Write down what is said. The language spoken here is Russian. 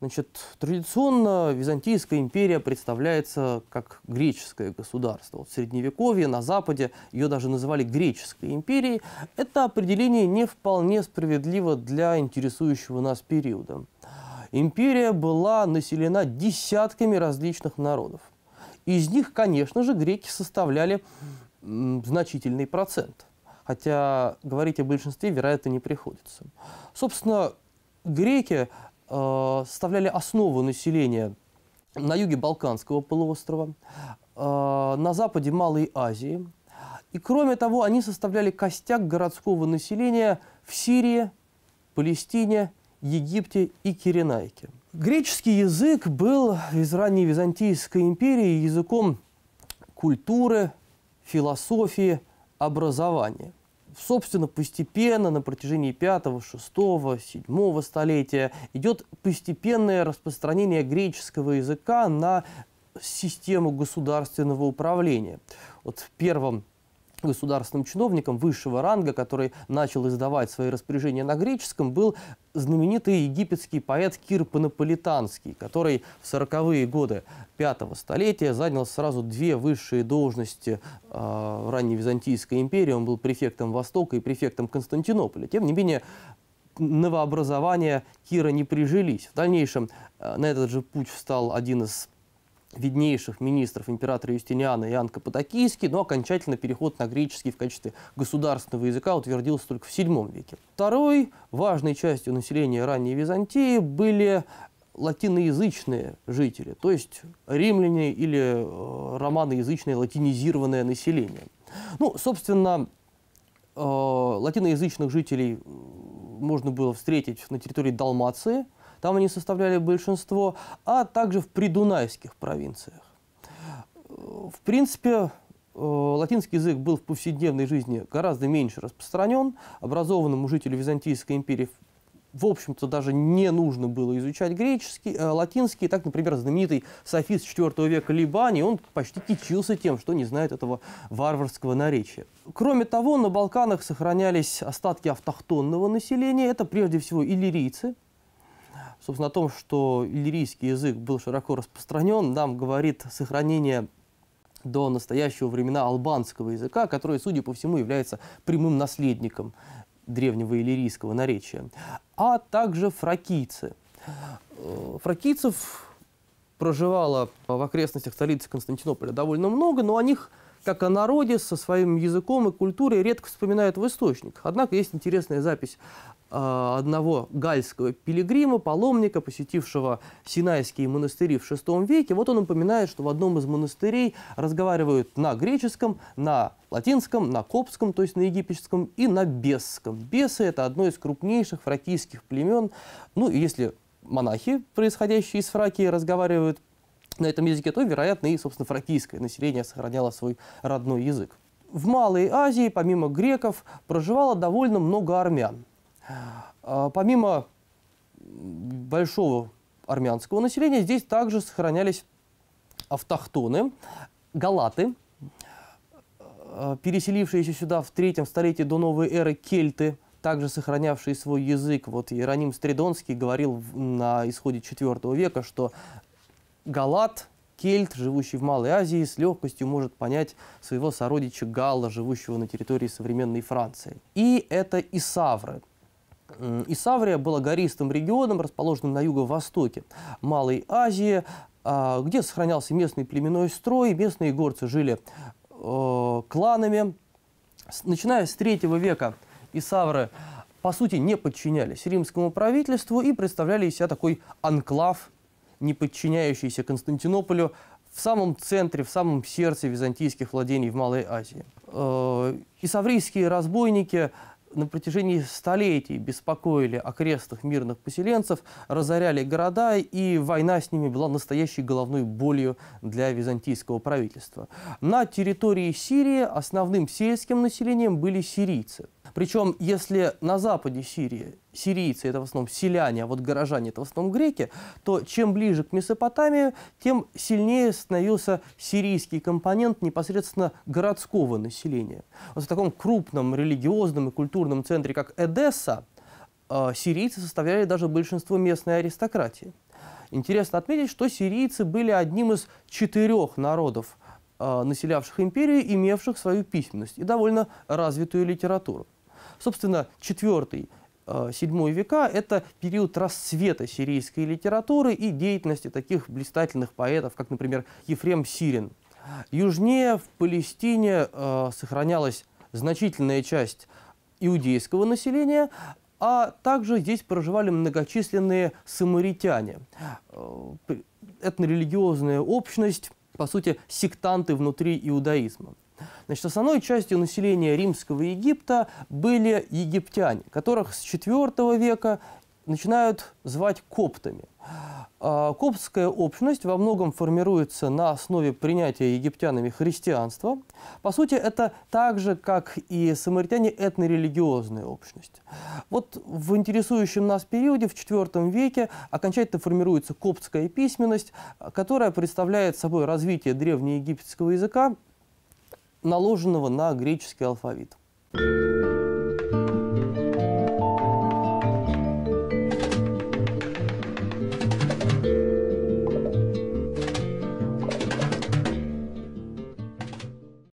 Значит, традиционно Византийская империя представляется как греческое государство. Вот в Средневековье на Западе ее даже называли греческой империей. Это определение не вполне справедливо для интересующего нас периода. Империя была населена десятками различных народов. Из них, конечно же, греки составляли значительный процент. Хотя говорить о большинстве, вероятно, не приходится. Собственно, греки Э, составляли основу населения на юге Балканского полуострова, э, на западе Малой Азии. И кроме того, они составляли костяк городского населения в Сирии, Палестине, Египте и Киренайке. Греческий язык был из ранней Византийской империи языком культуры, философии, образования собственно, постепенно на протяжении 5, 6, 7 столетия идет постепенное распространение греческого языка на систему государственного управления. Вот в первом государственным чиновником высшего ранга, который начал издавать свои распоряжения на греческом, был знаменитый египетский поэт Кир Панаполитанский, который в 40-е годы пятого столетия занял сразу две высшие должности э, ранней Византийской империи. Он был префектом Востока и префектом Константинополя. Тем не менее, новообразования Кира не прижились. В дальнейшем э, на этот же путь встал один из виднейших министров императора Юстиниана Иоанн Капотокийский, но окончательно переход на греческий в качестве государственного языка утвердился только в VII веке. Второй важной частью населения ранней Византии были латиноязычные жители, то есть римляне или э, романоязычное латинизированное население. Ну, собственно, э, латиноязычных жителей можно было встретить на территории Далмации – там они составляли большинство, а также в придунайских провинциях. Э, в принципе, э, латинский язык был в повседневной жизни гораздо меньше распространен, образованному жителю Византийской империи в общем-то, даже не нужно было изучать греческий, э, латинский. Так, например, знаменитый софист IV века Либани, он почти кичился тем, что не знает этого варварского наречия. Кроме того, на Балканах сохранялись остатки автохтонного населения. Это прежде всего иллирийцы, собственно, о том, что иллирийский язык был широко распространен, нам говорит сохранение до настоящего времена албанского языка, который, судя по всему, является прямым наследником древнего иллирийского наречия, а также фракийцы. Э, фракийцев проживало в окрестностях столицы Константинополя довольно много, но о них как о народе со своим языком и культурой редко вспоминают в источниках. Однако есть интересная запись а, одного гальского пилигрима, паломника, посетившего Синайские монастыри в VI веке. Вот он упоминает, что в одном из монастырей разговаривают на греческом, на латинском, на коптском, то есть на египетском, и на бесском. Бесы – это одно из крупнейших фракийских племен. Ну, и если монахи, происходящие из Фракии, разговаривают на этом языке, то, вероятно, и, собственно, фракийское население сохраняло свой родной язык. В Малой Азии, помимо греков, проживало довольно много армян. А, помимо большого армянского населения, здесь также сохранялись автохтоны, галаты, а, переселившиеся сюда в третьем столетии до новой эры кельты, также сохранявшие свой язык. Вот Иероним Стридонский говорил на исходе IV века, что Галат, кельт, живущий в Малой Азии, с легкостью может понять своего сородича Галла, живущего на территории современной Франции. И это Исавра. Исаврия была гористым регионом, расположенным на юго-востоке Малой Азии, а, где сохранялся местный племенной строй, местные горцы жили э, кланами. Начиная с третьего века Исавры, по сути, не подчинялись римскому правительству и представляли из себя такой анклав не подчиняющийся Константинополю, в самом центре, в самом сердце византийских владений в Малой Азии. Э, Исаврийские разбойники на протяжении столетий беспокоили окрестных мирных поселенцев, разоряли города, и война с ними была настоящей головной болью для византийского правительства. На территории Сирии основным сельским населением были сирийцы – причем, если на западе Сирии сирийцы – это в основном селяне, а вот горожане – это в основном греки, то чем ближе к Месопотамии, тем сильнее становился сирийский компонент непосредственно городского населения. Вот в таком крупном религиозном и культурном центре, как Эдесса, э, сирийцы составляли даже большинство местной аристократии. Интересно отметить, что сирийцы были одним из четырех народов, э, населявших империю, имевших свою письменность и довольно развитую литературу. Собственно, четвертый, э, седьмой века – это период расцвета сирийской литературы и деятельности таких блистательных поэтов, как, например, Ефрем Сирин. Южнее в Палестине э, сохранялась значительная часть иудейского населения, а также здесь проживали многочисленные самаритяне. Э, религиозная общность, по сути, сектанты внутри иудаизма. Значит, основной частью населения римского Египта были египтяне, которых с IV века начинают звать коптами. А, коптская общность во многом формируется на основе принятия египтянами христианства. По сути, это так же, как и самаритяне, этнорелигиозная общность. Вот в интересующем нас периоде, в IV веке, окончательно формируется коптская письменность, которая представляет собой развитие древнеегипетского языка, наложенного на греческий алфавит.